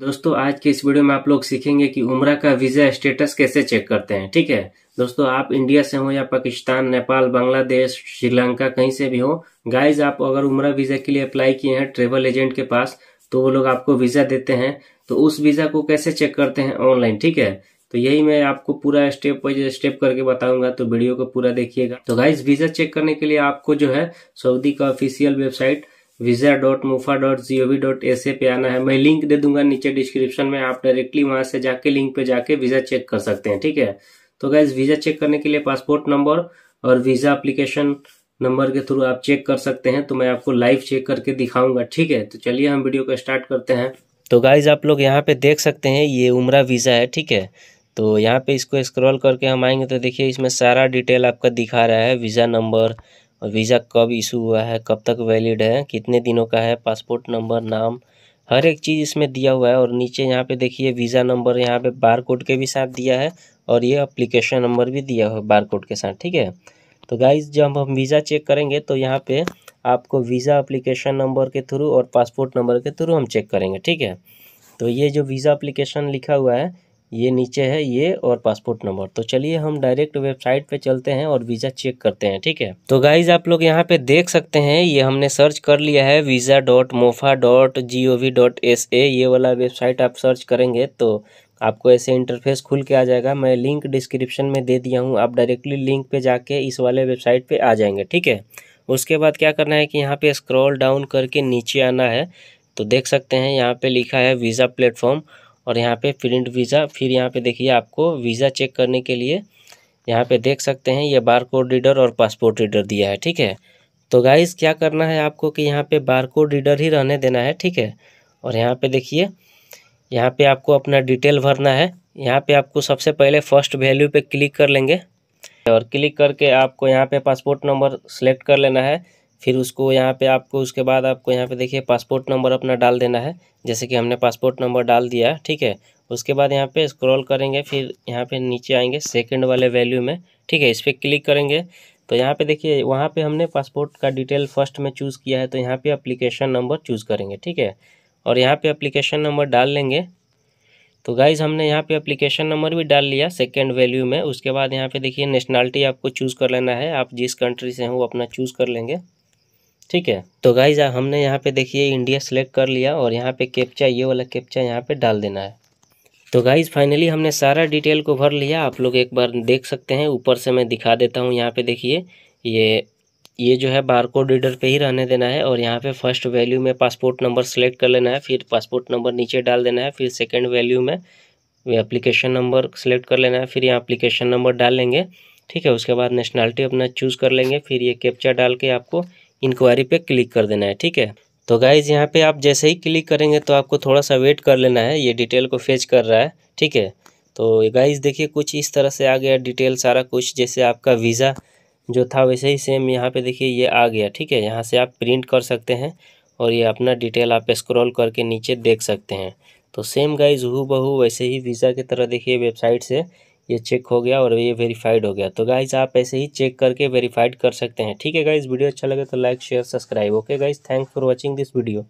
दोस्तों आज के इस वीडियो में आप लोग सीखेंगे कि उम्र का वीज़ा स्टेटस कैसे चेक करते हैं ठीक है दोस्तों आप इंडिया से हो या पाकिस्तान नेपाल बांग्लादेश श्रीलंका कहीं से भी हो गाइज आप अगर उम्र वीज़ा के लिए अप्लाई किए हैं ट्रेवल एजेंट के पास तो वो लोग आपको वीज़ा देते हैं तो उस वीज़ा को कैसे चेक करते हैं ऑनलाइन ठीक है तो यही मैं आपको पूरा स्टेप बाई स्टेप करके बताऊंगा तो वीडियो को पूरा देखिएगा तो गाइज वीज़ा चेक करने के लिए आपको जो है सऊदी का official website visa dot mofa dot G O V dot S A पे आना है मैं लिंक दे दूंगा नीचे डिस्क्रिप्शन में आप डायरेक्टली वहां से जाके लिंक पे जाके वीजा चेक कर सकते हैं ठीक है तो गैस वीजा चेक करने के लिए पासपोर्ट नंबर और वीजा अप्लीकेशन नंबर के थ्रू आप चेक कर सकते हैं तो मैं आपको लाइव चेक करके दिखाऊंगा ठीक है तो चलिए हम वीडियो को स्टार्ट करते हैं तो गाइज आप लोग यहाँ पे देख सकते हैं ये उमरा वीज़ा है ठीक है तो यहाँ पे इसको स्क्रॉल करके हम आएंगे तो देखिए इसमें सारा डिटेल आपका दिखा रहा है वीज़ा नंबर और वीज़ा कब इशू हुआ है कब तक वैलिड है कितने दिनों का है पासपोर्ट नंबर नाम हर एक चीज़ इसमें दिया हुआ है और नीचे यहाँ पे देखिए वीज़ा नंबर यहाँ पे बार कोड के भी साथ दिया है और ये अप्लीकेशन नंबर भी दिया हुआ है बार कोड के साथ ठीक है तो गाइज जब हम वीज़ा चेक करेंगे तो यहाँ पे आपको वीज़ा अप्लीकेशन नंबर के थ्रू और पासपोर्ट नंबर के थ्रू हम चेक करेंगे ठीक है तो ये जो वीज़ा अप्लीकेशन लिखा हुआ है ये नीचे है ये और पासपोर्ट नंबर तो चलिए हम डायरेक्ट वेबसाइट पे चलते हैं और वीज़ा चेक करते हैं ठीक है तो गाइज आप लोग यहाँ पे देख सकते हैं ये हमने सर्च कर लिया है visa dot mofa dot G O V dot S A ये वाला वेबसाइट आप सर्च करेंगे तो आपको ऐसे इंटरफेस खुल के आ जाएगा मैं लिंक डिस्क्रिप्शन में दे दिया हूँ आप डायरेक्टली लिंक पे जाके इस वाले वेबसाइट पे आ जाएंगे ठीक है उसके बाद क्या करना है कि यहाँ पे स्क्रॉल डाउन करके नीचे आना है तो देख सकते हैं यहाँ पे लिखा है वीज़ा प्लेटफॉर्म और यहाँ पे प्रिंट वीज़ा फिर यहाँ पे देखिए आपको वीज़ा चेक करने के लिए यहाँ पे देख सकते हैं ये बार कोड रीडर और पासपोर्ट रीडर दिया है ठीक है तो गाइस क्या करना है आपको कि यहाँ पे बार कोड रीडर ही रहने देना है ठीक है और यहाँ पे देखिए यहाँ पे आपको अपना डिटेल भरना है यहाँ पे आपको सबसे पहले फर्स्ट वैल्यू पे क्लिक कर लेंगे और क्लिक करके आपको यहाँ पे पासपोर्ट नंबर सेलेक्ट कर लेना है फिर उसको यहाँ पे आपको उसके बाद आपको यहाँ पे देखिए पासपोर्ट नंबर अपना डाल देना है जैसे कि हमने पासपोर्ट नंबर डाल दिया ठीक है उसके बाद यहाँ पे स्क्रॉल करेंगे फिर यहाँ पे नीचे आएंगे सेकंड वाले वैल्यू में ठीक है इस पर क्लिक करेंगे तो यहाँ पे देखिए वहाँ पे हमने पासपोर्ट का डिटेल फर्स्ट में चूज़ किया है तो यहाँ पर अप्लीकेशन नंबर चूज़ करेंगे ठीक है और यहाँ पर अप्लीकेशन नंबर डाल लेंगे तो गाइज़ हमने यहाँ पे अप्लीकेशन नंबर भी डाल लिया सेकेंड वैल्यू में उसके बाद यहाँ पे देखिए नेशनलिटी आपको चूज़ कर लेना है आप जिस कंट्री से हैं वो अपना चूज़ कर लेंगे ठीक है तो गाइज हमने यहाँ पे देखिए इंडिया सेलेक्ट कर लिया और यहाँ पे कैप्चा ये वाला कैप्चा यहाँ पे डाल देना है तो गाइज फाइनली हमने सारा डिटेल को भर लिया आप लोग एक बार देख सकते हैं ऊपर से मैं दिखा देता हूँ यहाँ पे देखिए ये ये जो है बारकोड रीडर पे ही रहने देना है और यहाँ पे फर्स्ट वैल्यू में पासपोर्ट नंबर सेलेक्ट कर लेना है फिर पासपोर्ट नंबर नीचे डाल देना है फिर सेकेंड वैल्यू में अप्लीकेशन नंबर सेलेक्ट कर लेना है फिर यहाँ अप्लीकेशन नंबर डाल लेंगे ठीक है उसके बाद नेशनलिटी अपना चूज़ कर लेंगे फिर ये कैप्चा डाल के आपको इंक्वायरी पे क्लिक कर देना है ठीक है तो गाइज़ यहाँ पे आप जैसे ही क्लिक करेंगे तो आपको थोड़ा सा वेट कर लेना है ये डिटेल को फेच कर रहा है ठीक है तो गाइज़ देखिए कुछ इस तरह से आ गया डिटेल सारा कुछ जैसे आपका वीज़ा जो था वैसे ही सेम यहाँ पे देखिए ये आ गया ठीक है यहाँ से आप प्रिंट कर सकते हैं और ये अपना डिटेल आप स्क्रॉल करके नीचे देख सकते हैं तो सेम गाइज हु बहू वैसे ही वीज़ा की तरह देखिए वेबसाइट से ये चेक हो गया और ये वेरीफाइड हो गया तो गाइज आप ऐसे ही चेक करके वेरीफाइड कर सकते हैं ठीक है गाइज वीडियो अच्छा लगे तो like share subscribe okay guys thanks for watching this video